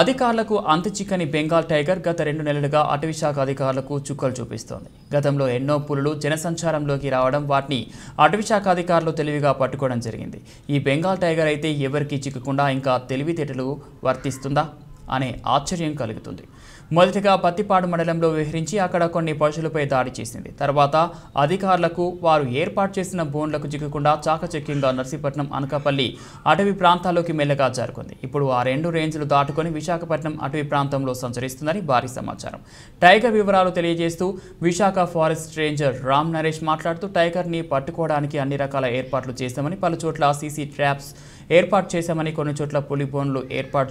అధికారులకు చిక్కని బెంగాల్ టైగర్ గత రెండు నెలలుగా అటవీశాఖ అధికారులకు చుక్కలు చూపిస్తోంది గతంలో ఎన్నో పులులు జనసంచారంలోకి రావడం వాటిని అటవీశాఖ అధికారులు తెలివిగా పట్టుకోవడం జరిగింది ఈ బెంగాల్ టైగర్ అయితే ఎవరికీ చిక్కకుండా ఇంకా తెలివితేటలు వర్తిస్తుందా అనే ఆశ్చర్యం కలుగుతుంది మొదటిగా పత్తిపాడు మండలంలో విహరించి అక్కడ కొన్ని పశువులపై దాడి చేసింది తర్వాత అధికారులకు వారు ఏర్పాటు చేసిన బోన్లకు చిక్కకుండా చాకచక్యంగా నర్సీపట్నం అనకాపల్లి అటవీ ప్రాంతాల్లోకి మెల్లగా జారుకుంది ఇప్పుడు ఆ రెండు రేంజ్లు దాటుకొని విశాఖపట్నం అటవీ ప్రాంతంలో సంచరిస్తుందని భారీ సమాచారం టైగర్ వివరాలు తెలియజేస్తూ విశాఖ ఫారెస్ట్ రేంజర్ రామ్ నరేష్ మాట్లాడుతూ టైగర్ని పట్టుకోవడానికి అన్ని రకాల ఏర్పాట్లు చేశామని పలు చోట్ల సీసీ ట్రాప్స్ ఏర్పాటు చేశామని కొన్ని చోట్ల పులి బోన్లు ఏర్పాటు